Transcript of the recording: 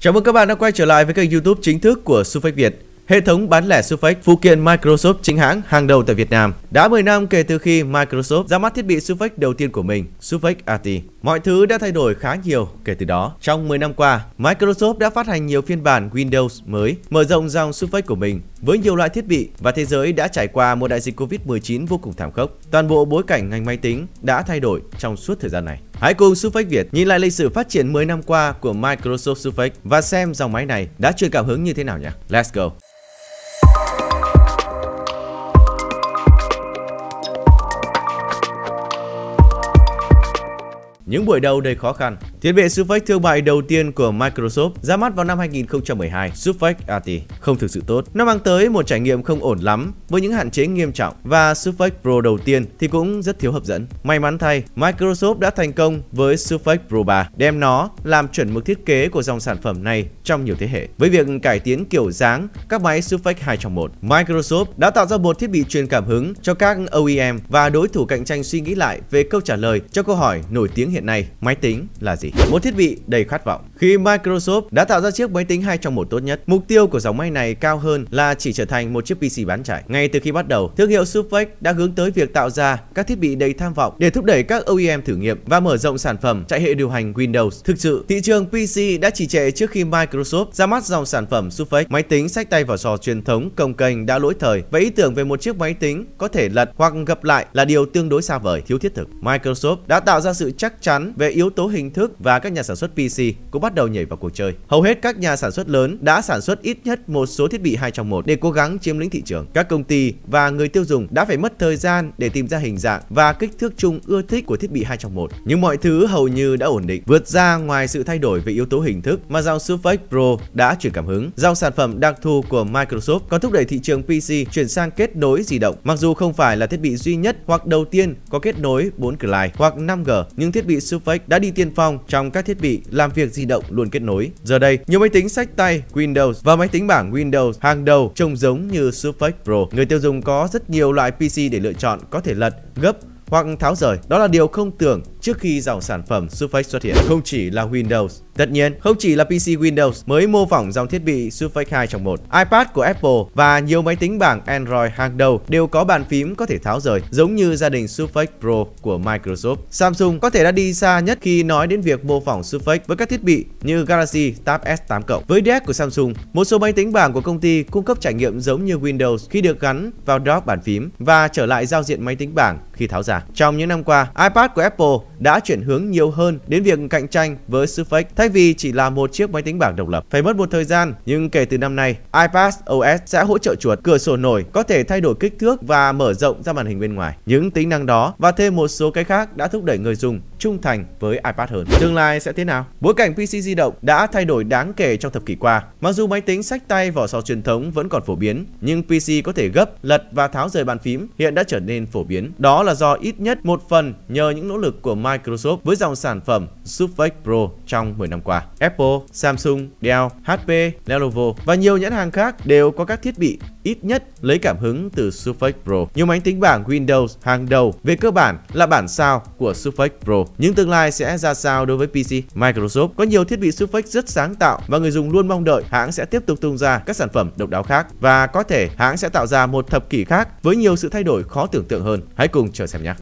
Chào mừng các bạn đã quay trở lại với kênh YouTube chính thức của Sufex Việt. Hệ thống bán lẻ Sufex, phụ kiện Microsoft chính hãng hàng đầu tại Việt Nam. Đã 10 năm kể từ khi Microsoft ra mắt thiết bị Sufex đầu tiên của mình, Sufex RT. Mọi thứ đã thay đổi khá nhiều kể từ đó. Trong 10 năm qua, Microsoft đã phát hành nhiều phiên bản Windows mới, mở rộng dòng Surface của mình với nhiều loại thiết bị và thế giới đã trải qua một đại dịch Covid-19 vô cùng thảm khốc. Toàn bộ bối cảnh ngành máy tính đã thay đổi trong suốt thời gian này. Hãy cùng Surface Việt nhìn lại lịch sử phát triển 10 năm qua của Microsoft Surface và xem dòng máy này đã truyền cảm hứng như thế nào nhé. Let's go! Những buổi đầu đầy khó khăn, Thiết bị Surface thương mại đầu tiên của Microsoft ra mắt vào năm 2012, Surface RT không thực sự tốt. Nó mang tới một trải nghiệm không ổn lắm với những hạn chế nghiêm trọng và Surface Pro đầu tiên thì cũng rất thiếu hấp dẫn. May mắn thay, Microsoft đã thành công với Surface Pro 3, đem nó làm chuẩn mực thiết kế của dòng sản phẩm này trong nhiều thế hệ. Với việc cải tiến kiểu dáng các máy Surface 2 trong 1, Microsoft đã tạo ra một thiết bị truyền cảm hứng cho các OEM và đối thủ cạnh tranh suy nghĩ lại về câu trả lời cho câu hỏi nổi tiếng hiện nay, máy tính là gì? gì. Một thiết bị đầy khát vọng. Khi Microsoft đã tạo ra chiếc máy tính hai trong một tốt nhất, mục tiêu của dòng máy này cao hơn là chỉ trở thành một chiếc PC bán chạy. Ngay từ khi bắt đầu, thương hiệu Surface đã hướng tới việc tạo ra các thiết bị đầy tham vọng để thúc đẩy các OEM thử nghiệm và mở rộng sản phẩm chạy hệ điều hành Windows. Thực sự, thị trường PC đã chỉ trệ trước khi Microsoft ra mắt dòng sản phẩm Surface, máy tính sách tay vỏ sò truyền thống công kênh đã lỗi thời và ý tưởng về một chiếc máy tính có thể lật hoặc gập lại là điều tương đối xa vời, thiếu thiết thực. Microsoft đã tạo ra sự chắc chắn về yếu tố hình thức và các nhà sản xuất PC cũng bắt đầu nhảy vào cuộc chơi. Hầu hết các nhà sản xuất lớn đã sản xuất ít nhất một số thiết bị hai trong một để cố gắng chiếm lĩnh thị trường. Các công ty và người tiêu dùng đã phải mất thời gian để tìm ra hình dạng và kích thước chung ưa thích của thiết bị hai trong một. Nhưng mọi thứ hầu như đã ổn định, vượt ra ngoài sự thay đổi về yếu tố hình thức mà dòng Surface Pro đã truyền cảm hứng. Dòng sản phẩm đặc thù của Microsoft còn thúc đẩy thị trường PC chuyển sang kết nối di động. Mặc dù không phải là thiết bị duy nhất hoặc đầu tiên có kết nối 4 client hoặc 5G, nhưng thiết bị Surface đã đi tiên phong trong các thiết bị làm việc di động luôn kết nối. Giờ đây, nhiều máy tính sách tay Windows và máy tính bảng Windows hàng đầu trông giống như Surface Pro. Người tiêu dùng có rất nhiều loại PC để lựa chọn có thể lật, gấp hoặc tháo rời. Đó là điều không tưởng trước khi dòng sản phẩm Surface xuất hiện. Không chỉ là Windows, tất nhiên không chỉ là PC Windows mới mô phỏng dòng thiết bị Surface 2 trong một. iPad của Apple và nhiều máy tính bảng Android hàng đầu đều có bàn phím có thể tháo rời, giống như gia đình Surface Pro của Microsoft. Samsung có thể đã đi xa nhất khi nói đến việc mô phỏng Surface với các thiết bị như Galaxy Tab S8 Cộng. Với Deck của Samsung, một số máy tính bảng của công ty cung cấp trải nghiệm giống như Windows khi được gắn vào dock bàn phím và trở lại giao diện máy tính bảng khi tháo ra. Trong những năm qua, iPad của Apple đã chuyển hướng nhiều hơn đến việc cạnh tranh với Surface thay vì chỉ là một chiếc máy tính bảng độc lập. Phải mất một thời gian, nhưng kể từ năm nay, iPad OS sẽ hỗ trợ chuột, cửa sổ nổi có thể thay đổi kích thước và mở rộng ra màn hình bên ngoài. Những tính năng đó và thêm một số cái khác đã thúc đẩy người dùng trung thành với iPad hơn. Tương lai sẽ thế nào? Bối cảnh PC di động đã thay đổi đáng kể trong thập kỷ qua. Mặc dù máy tính sách tay vỏ sò truyền thống vẫn còn phổ biến, nhưng PC có thể gấp, lật và tháo rời bàn phím hiện đã trở nên phổ biến. Đó là do ít nhất một phần nhờ những nỗ lực của Microsoft với dòng sản phẩm Surface Pro trong 10 năm qua. Apple, Samsung, Dell, HP, Lenovo và nhiều nhãn hàng khác đều có các thiết bị ít nhất lấy cảm hứng từ Surface Pro. Nhiều máy tính bảng Windows hàng đầu về cơ bản là bản sao của Surface Pro. Nhưng tương lai sẽ ra sao đối với PC? Microsoft có nhiều thiết bị Surface rất sáng tạo và người dùng luôn mong đợi hãng sẽ tiếp tục tung ra các sản phẩm độc đáo khác và có thể hãng sẽ tạo ra một thập kỷ khác với nhiều sự thay đổi khó tưởng tượng hơn. Hãy cùng chờ xem nhé.